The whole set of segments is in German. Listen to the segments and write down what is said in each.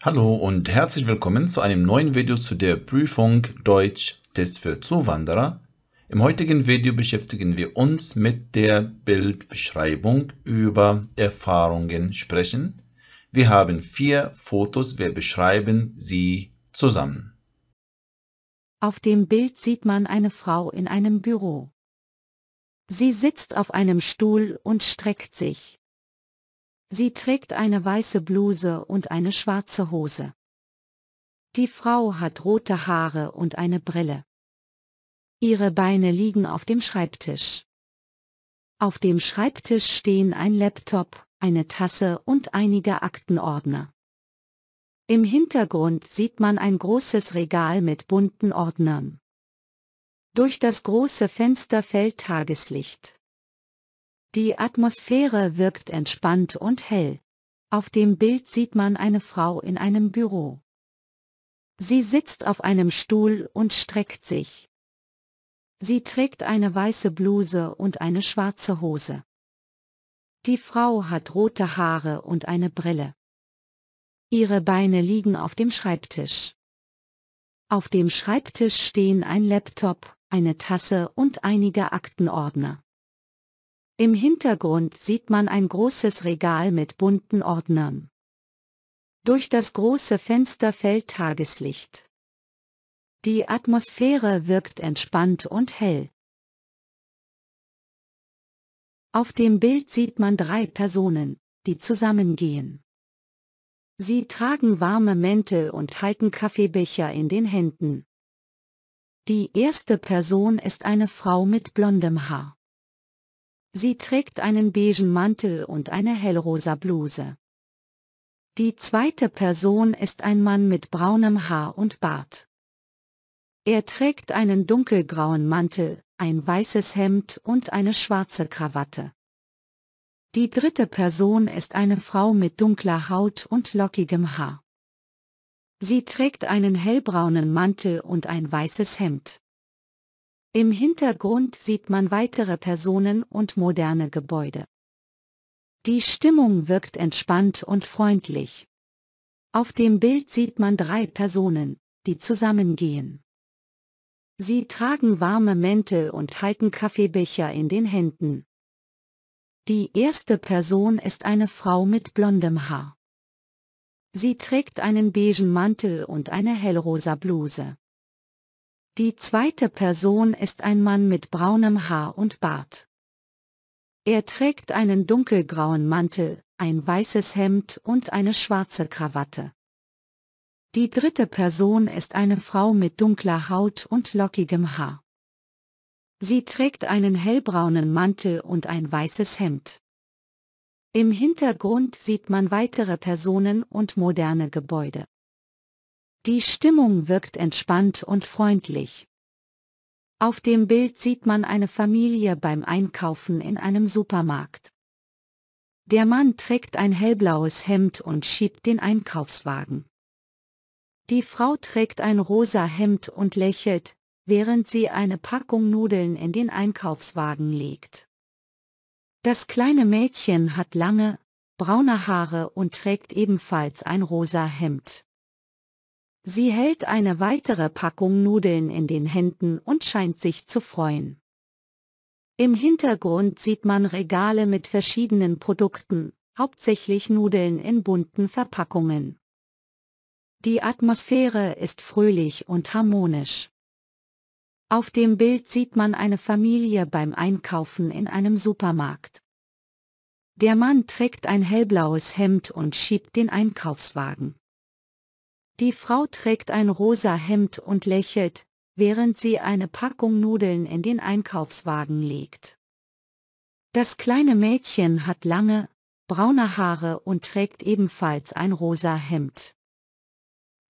Hallo und herzlich willkommen zu einem neuen Video zu der Prüfung Deutsch Test für Zuwanderer. Im heutigen Video beschäftigen wir uns mit der Bildbeschreibung über Erfahrungen sprechen. Wir haben vier Fotos, wir beschreiben sie zusammen. Auf dem Bild sieht man eine Frau in einem Büro. Sie sitzt auf einem Stuhl und streckt sich. Sie trägt eine weiße Bluse und eine schwarze Hose. Die Frau hat rote Haare und eine Brille. Ihre Beine liegen auf dem Schreibtisch. Auf dem Schreibtisch stehen ein Laptop, eine Tasse und einige Aktenordner. Im Hintergrund sieht man ein großes Regal mit bunten Ordnern. Durch das große Fenster fällt Tageslicht. Die Atmosphäre wirkt entspannt und hell. Auf dem Bild sieht man eine Frau in einem Büro. Sie sitzt auf einem Stuhl und streckt sich. Sie trägt eine weiße Bluse und eine schwarze Hose. Die Frau hat rote Haare und eine Brille. Ihre Beine liegen auf dem Schreibtisch. Auf dem Schreibtisch stehen ein Laptop, eine Tasse und einige Aktenordner. Im Hintergrund sieht man ein großes Regal mit bunten Ordnern. Durch das große Fenster fällt Tageslicht. Die Atmosphäre wirkt entspannt und hell. Auf dem Bild sieht man drei Personen, die zusammengehen. Sie tragen warme Mäntel und halten Kaffeebecher in den Händen. Die erste Person ist eine Frau mit blondem Haar. Sie trägt einen beigen Mantel und eine hellrosa Bluse. Die zweite Person ist ein Mann mit braunem Haar und Bart. Er trägt einen dunkelgrauen Mantel, ein weißes Hemd und eine schwarze Krawatte. Die dritte Person ist eine Frau mit dunkler Haut und lockigem Haar. Sie trägt einen hellbraunen Mantel und ein weißes Hemd. Im Hintergrund sieht man weitere Personen und moderne Gebäude. Die Stimmung wirkt entspannt und freundlich. Auf dem Bild sieht man drei Personen, die zusammengehen. Sie tragen warme Mäntel und halten Kaffeebecher in den Händen. Die erste Person ist eine Frau mit blondem Haar. Sie trägt einen beigen Mantel und eine hellrosa Bluse. Die zweite Person ist ein Mann mit braunem Haar und Bart. Er trägt einen dunkelgrauen Mantel, ein weißes Hemd und eine schwarze Krawatte. Die dritte Person ist eine Frau mit dunkler Haut und lockigem Haar. Sie trägt einen hellbraunen Mantel und ein weißes Hemd. Im Hintergrund sieht man weitere Personen und moderne Gebäude. Die Stimmung wirkt entspannt und freundlich. Auf dem Bild sieht man eine Familie beim Einkaufen in einem Supermarkt. Der Mann trägt ein hellblaues Hemd und schiebt den Einkaufswagen. Die Frau trägt ein rosa Hemd und lächelt, während sie eine Packung Nudeln in den Einkaufswagen legt. Das kleine Mädchen hat lange, braune Haare und trägt ebenfalls ein rosa Hemd. Sie hält eine weitere Packung Nudeln in den Händen und scheint sich zu freuen. Im Hintergrund sieht man Regale mit verschiedenen Produkten, hauptsächlich Nudeln in bunten Verpackungen. Die Atmosphäre ist fröhlich und harmonisch. Auf dem Bild sieht man eine Familie beim Einkaufen in einem Supermarkt. Der Mann trägt ein hellblaues Hemd und schiebt den Einkaufswagen. Die Frau trägt ein rosa Hemd und lächelt, während sie eine Packung Nudeln in den Einkaufswagen legt. Das kleine Mädchen hat lange, braune Haare und trägt ebenfalls ein rosa Hemd.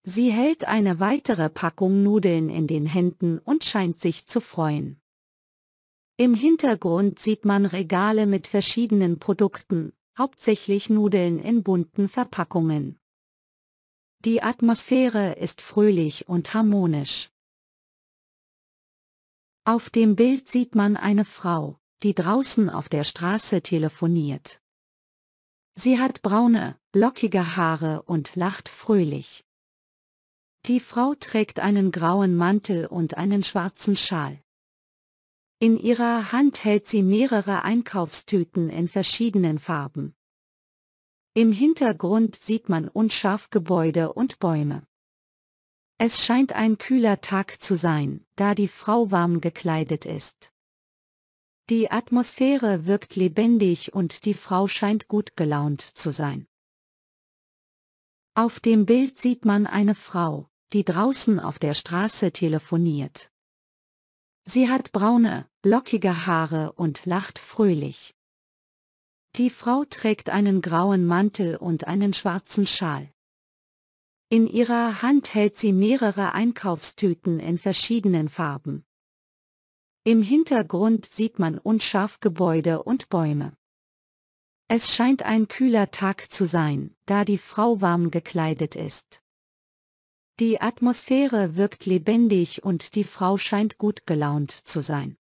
Sie hält eine weitere Packung Nudeln in den Händen und scheint sich zu freuen. Im Hintergrund sieht man Regale mit verschiedenen Produkten, hauptsächlich Nudeln in bunten Verpackungen. Die Atmosphäre ist fröhlich und harmonisch. Auf dem Bild sieht man eine Frau, die draußen auf der Straße telefoniert. Sie hat braune, lockige Haare und lacht fröhlich. Die Frau trägt einen grauen Mantel und einen schwarzen Schal. In ihrer Hand hält sie mehrere Einkaufstüten in verschiedenen Farben. Im Hintergrund sieht man unscharf Gebäude und Bäume. Es scheint ein kühler Tag zu sein, da die Frau warm gekleidet ist. Die Atmosphäre wirkt lebendig und die Frau scheint gut gelaunt zu sein. Auf dem Bild sieht man eine Frau, die draußen auf der Straße telefoniert. Sie hat braune, lockige Haare und lacht fröhlich. Die Frau trägt einen grauen Mantel und einen schwarzen Schal. In ihrer Hand hält sie mehrere Einkaufstüten in verschiedenen Farben. Im Hintergrund sieht man unscharf Gebäude und Bäume. Es scheint ein kühler Tag zu sein, da die Frau warm gekleidet ist. Die Atmosphäre wirkt lebendig und die Frau scheint gut gelaunt zu sein.